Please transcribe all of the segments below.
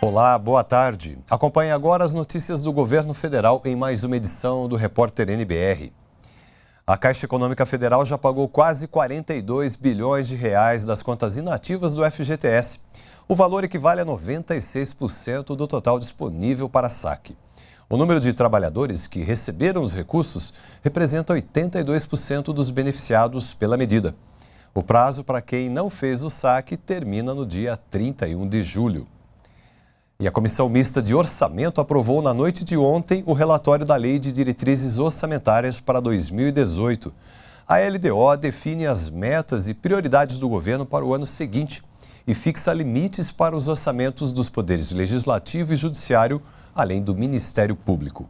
Olá, boa tarde. Acompanhe agora as notícias do governo federal em mais uma edição do Repórter NBR. A Caixa Econômica Federal já pagou quase 42 bilhões de reais das contas inativas do FGTS. O valor equivale a 96% do total disponível para saque. O número de trabalhadores que receberam os recursos representa 82% dos beneficiados pela medida. O prazo para quem não fez o saque termina no dia 31 de julho. E a Comissão Mista de Orçamento aprovou na noite de ontem o relatório da Lei de Diretrizes Orçamentárias para 2018. A LDO define as metas e prioridades do governo para o ano seguinte e fixa limites para os orçamentos dos poderes legislativo e judiciário, além do Ministério Público.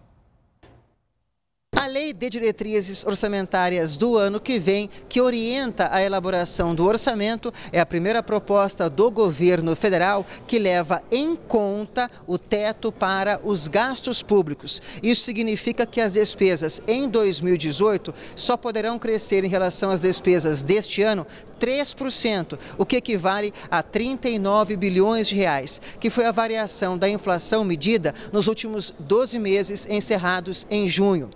Lei de Diretrizes Orçamentárias do ano que vem, que orienta a elaboração do orçamento, é a primeira proposta do governo federal que leva em conta o teto para os gastos públicos. Isso significa que as despesas em 2018 só poderão crescer em relação às despesas deste ano 3%, o que equivale a 39 bilhões de reais, que foi a variação da inflação medida nos últimos 12 meses encerrados em junho.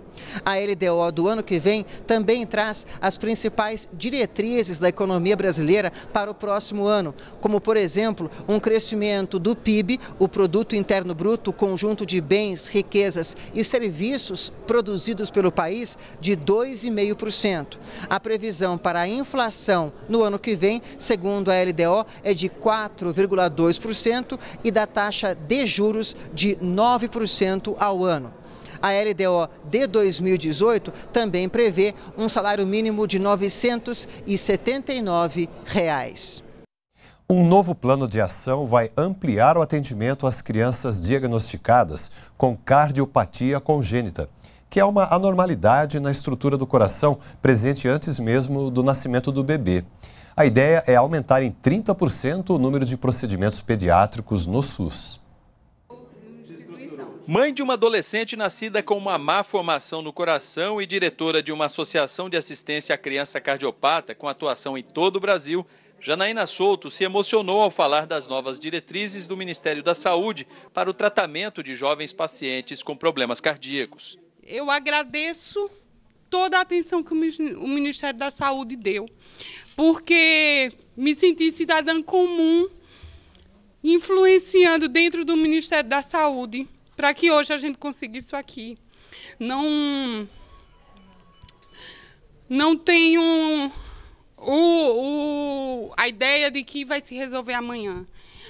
A LDO do ano que vem também traz as principais diretrizes da economia brasileira para o próximo ano, como, por exemplo, um crescimento do PIB, o Produto Interno Bruto, conjunto de bens, riquezas e serviços produzidos pelo país, de 2,5%. A previsão para a inflação no ano que vem, segundo a LDO, é de 4,2% e da taxa de juros de 9% ao ano. A LDO de 2018 também prevê um salário mínimo de R$ 979. Reais. Um novo plano de ação vai ampliar o atendimento às crianças diagnosticadas com cardiopatia congênita, que é uma anormalidade na estrutura do coração presente antes mesmo do nascimento do bebê. A ideia é aumentar em 30% o número de procedimentos pediátricos no SUS. Mãe de uma adolescente nascida com uma má formação no coração e diretora de uma associação de assistência à criança cardiopata com atuação em todo o Brasil, Janaína Souto se emocionou ao falar das novas diretrizes do Ministério da Saúde para o tratamento de jovens pacientes com problemas cardíacos. Eu agradeço toda a atenção que o Ministério da Saúde deu, porque me senti cidadã comum, influenciando dentro do Ministério da Saúde para que hoje a gente consiga isso aqui. Não não tenho o, o, a ideia de que vai se resolver amanhã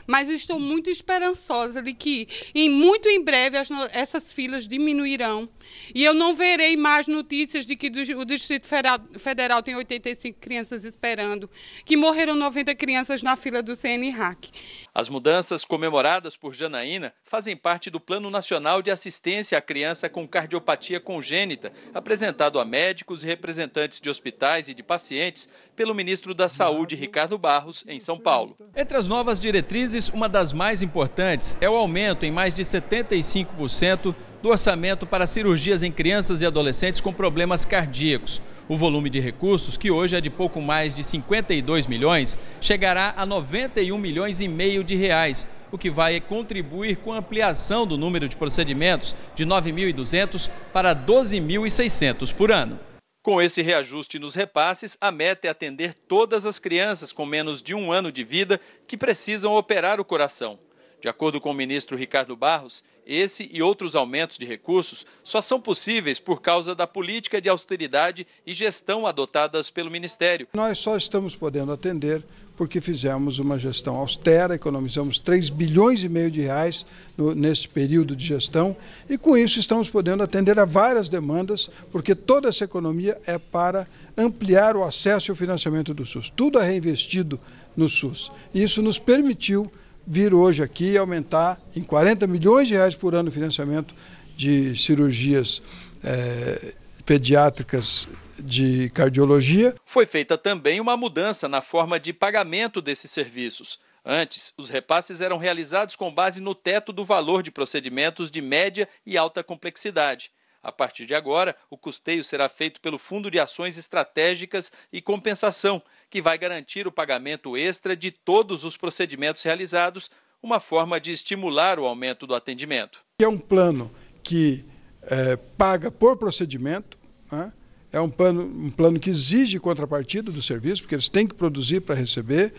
mas estou muito esperançosa de que em muito em breve as, essas filas diminuirão e eu não verei mais notícias de que do, o Distrito Federal, Federal, tem 85 crianças esperando, que morreram 90 crianças na fila do CNRAC. As mudanças comemoradas por Janaína fazem parte do Plano Nacional de Assistência à Criança com Cardiopatia Congênita, apresentado a médicos e representantes de hospitais e de pacientes pelo ministro da Saúde, Ricardo Barros, em São Paulo. Entre as novas diretrizes diretrizes, uma das mais importantes é o aumento em mais de 75% do orçamento para cirurgias em crianças e adolescentes com problemas cardíacos. O volume de recursos, que hoje é de pouco mais de 52 milhões, chegará a 91 milhões e meio de reais, o que vai contribuir com a ampliação do número de procedimentos de 9.200 para 12.600 por ano. Com esse reajuste nos repasses, a meta é atender todas as crianças com menos de um ano de vida que precisam operar o coração. De acordo com o ministro Ricardo Barros, esse e outros aumentos de recursos só são possíveis por causa da política de austeridade e gestão adotadas pelo Ministério. Nós só estamos podendo atender porque fizemos uma gestão austera, economizamos 3 bilhões e meio de reais no, nesse período de gestão e com isso estamos podendo atender a várias demandas, porque toda essa economia é para ampliar o acesso e o financiamento do SUS. Tudo é reinvestido no SUS. E isso nos permitiu vir hoje aqui e aumentar em 40 milhões de reais por ano o financiamento de cirurgias é, pediátricas de cardiologia. Foi feita também uma mudança na forma de pagamento desses serviços. Antes, os repasses eram realizados com base no teto do valor de procedimentos de média e alta complexidade. A partir de agora, o custeio será feito pelo Fundo de Ações Estratégicas e Compensação, que vai garantir o pagamento extra de todos os procedimentos realizados, uma forma de estimular o aumento do atendimento. É um plano que é, paga por procedimento, né? É um plano, um plano que exige contrapartida do serviço, porque eles têm que produzir para receber,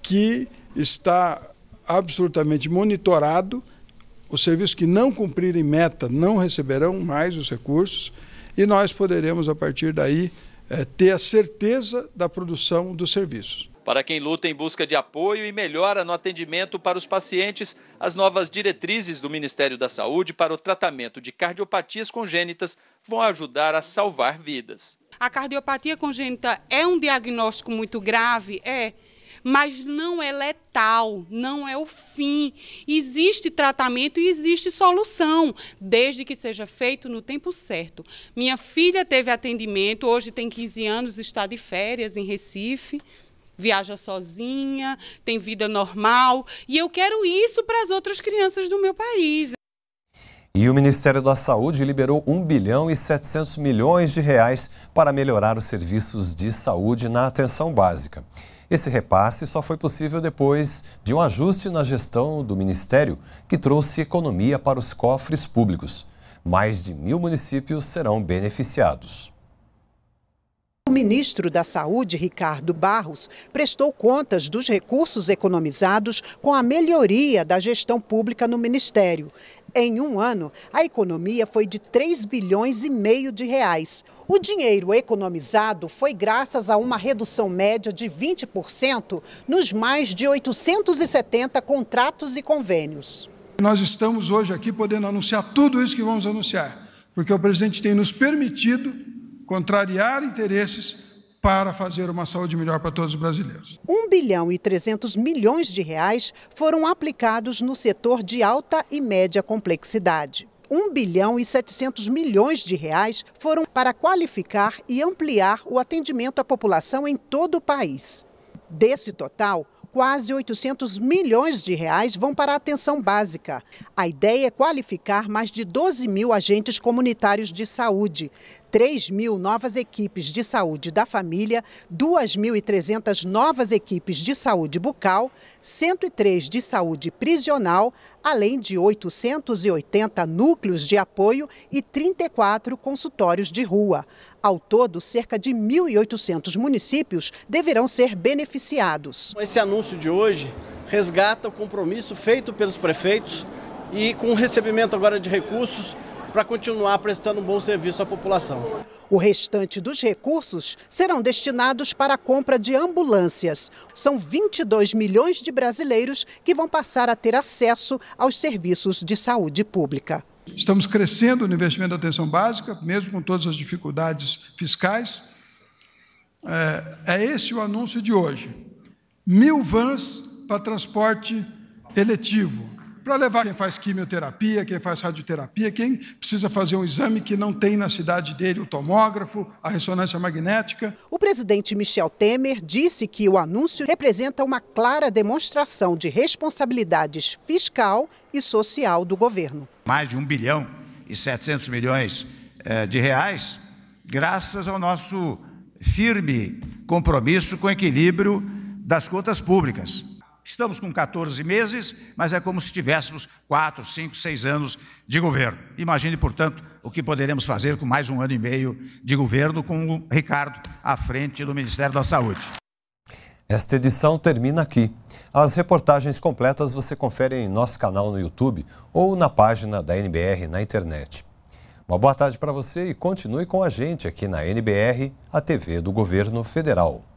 que está absolutamente monitorado. Os serviços que não cumprirem meta não receberão mais os recursos e nós poderemos, a partir daí, é, ter a certeza da produção dos serviços. Para quem luta em busca de apoio e melhora no atendimento para os pacientes, as novas diretrizes do Ministério da Saúde para o tratamento de cardiopatias congênitas vão ajudar a salvar vidas. A cardiopatia congênita é um diagnóstico muito grave? É mas não é letal, não é o fim. Existe tratamento e existe solução, desde que seja feito no tempo certo. Minha filha teve atendimento, hoje tem 15 anos, está de férias em Recife viaja sozinha, tem vida normal. E eu quero isso para as outras crianças do meu país. E o Ministério da Saúde liberou 1 bilhão e 700 milhões de reais para melhorar os serviços de saúde na atenção básica. Esse repasse só foi possível depois de um ajuste na gestão do Ministério que trouxe economia para os cofres públicos. Mais de mil municípios serão beneficiados. O ministro da Saúde, Ricardo Barros, prestou contas dos recursos economizados com a melhoria da gestão pública no Ministério. Em um ano, a economia foi de 3 bilhões e meio de reais. O dinheiro economizado foi graças a uma redução média de 20% nos mais de 870 contratos e convênios. Nós estamos hoje aqui podendo anunciar tudo isso que vamos anunciar, porque o presidente tem nos permitido contrariar interesses para fazer uma saúde melhor para todos os brasileiros. 1 bilhão e 300 milhões de reais foram aplicados no setor de alta e média complexidade. 1 bilhão e 700 milhões de reais foram para qualificar e ampliar o atendimento à população em todo o país. Desse total, quase 800 milhões de reais vão para a atenção básica. A ideia é qualificar mais de 12 mil agentes comunitários de saúde, 3 mil novas equipes de saúde da família, 2.300 novas equipes de saúde bucal, 103 de saúde prisional, além de 880 núcleos de apoio e 34 consultórios de rua. Ao todo, cerca de 1.800 municípios deverão ser beneficiados. Esse anúncio de hoje resgata o compromisso feito pelos prefeitos e com o recebimento agora de recursos para continuar prestando um bom serviço à população. O restante dos recursos serão destinados para a compra de ambulâncias. São 22 milhões de brasileiros que vão passar a ter acesso aos serviços de saúde pública. Estamos crescendo no investimento da atenção básica, mesmo com todas as dificuldades fiscais. É, é esse o anúncio de hoje. Mil vans para transporte eletivo para levar quem faz quimioterapia, quem faz radioterapia, quem precisa fazer um exame que não tem na cidade dele o tomógrafo, a ressonância magnética. O presidente Michel Temer disse que o anúncio representa uma clara demonstração de responsabilidades fiscal e social do governo. Mais de 1 bilhão e 700 milhões eh, de reais, graças ao nosso firme compromisso com o equilíbrio das contas públicas. Estamos com 14 meses, mas é como se tivéssemos 4, 5, 6 anos de governo. Imagine, portanto, o que poderemos fazer com mais um ano e meio de governo com o Ricardo à frente do Ministério da Saúde. Esta edição termina aqui. As reportagens completas você confere em nosso canal no YouTube ou na página da NBR na internet. Uma boa tarde para você e continue com a gente aqui na NBR, a TV do Governo Federal.